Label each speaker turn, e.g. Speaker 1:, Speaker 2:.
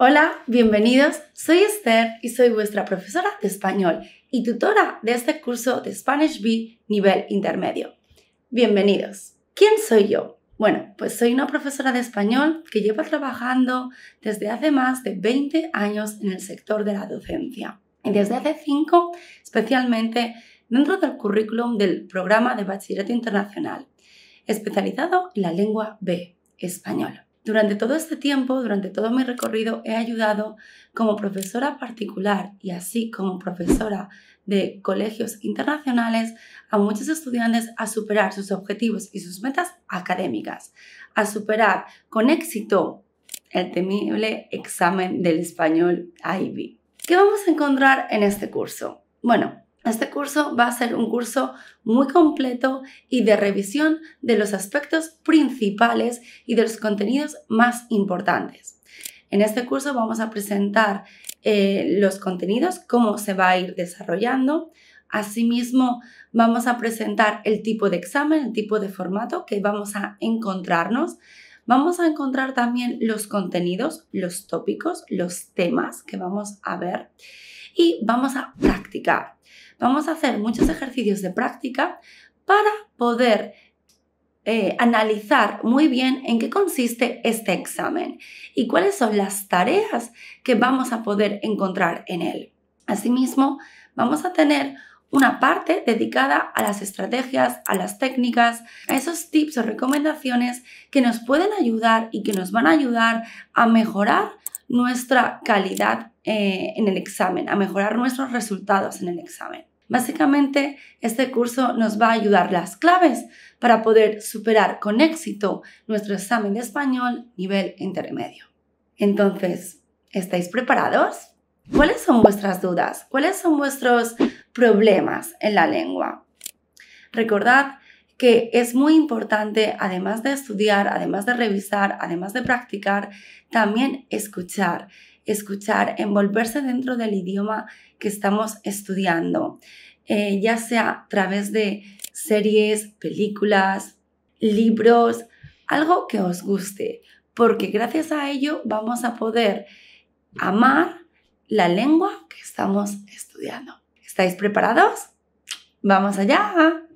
Speaker 1: Hola, bienvenidos. Soy Esther y soy vuestra profesora de español y tutora de este curso de Spanish B nivel intermedio. Bienvenidos. ¿Quién soy yo? Bueno, pues soy una profesora de español que lleva trabajando desde hace más de 20 años en el sector de la docencia y desde hace 5 especialmente dentro del currículum del programa de bachillerato internacional, especializado en la lengua B, español. Durante todo este tiempo, durante todo mi recorrido, he ayudado como profesora particular y así como profesora de colegios internacionales a muchos estudiantes a superar sus objetivos y sus metas académicas, a superar con éxito el temible examen del español IB. ¿Qué vamos a encontrar en este curso? Bueno, este curso va a ser un curso muy completo y de revisión de los aspectos principales y de los contenidos más importantes. En este curso vamos a presentar eh, los contenidos, cómo se va a ir desarrollando. Asimismo, vamos a presentar el tipo de examen, el tipo de formato que vamos a encontrarnos. Vamos a encontrar también los contenidos, los tópicos, los temas que vamos a ver y vamos a practicar. Vamos a hacer muchos ejercicios de práctica para poder eh, analizar muy bien en qué consiste este examen y cuáles son las tareas que vamos a poder encontrar en él. Asimismo, vamos a tener una parte dedicada a las estrategias, a las técnicas, a esos tips o recomendaciones que nos pueden ayudar y que nos van a ayudar a mejorar nuestra calidad eh, en el examen, a mejorar nuestros resultados en el examen. Básicamente, este curso nos va a ayudar las claves para poder superar con éxito nuestro examen de español nivel intermedio. Entonces, ¿estáis preparados? ¿Cuáles son vuestras dudas? ¿Cuáles son vuestros problemas en la lengua? Recordad que es muy importante, además de estudiar, además de revisar, además de practicar, también escuchar, escuchar, envolverse dentro del idioma que estamos estudiando, eh, ya sea a través de series, películas, libros, algo que os guste, porque gracias a ello vamos a poder amar la lengua que estamos estudiando. ¿Estáis preparados? Vamos allá.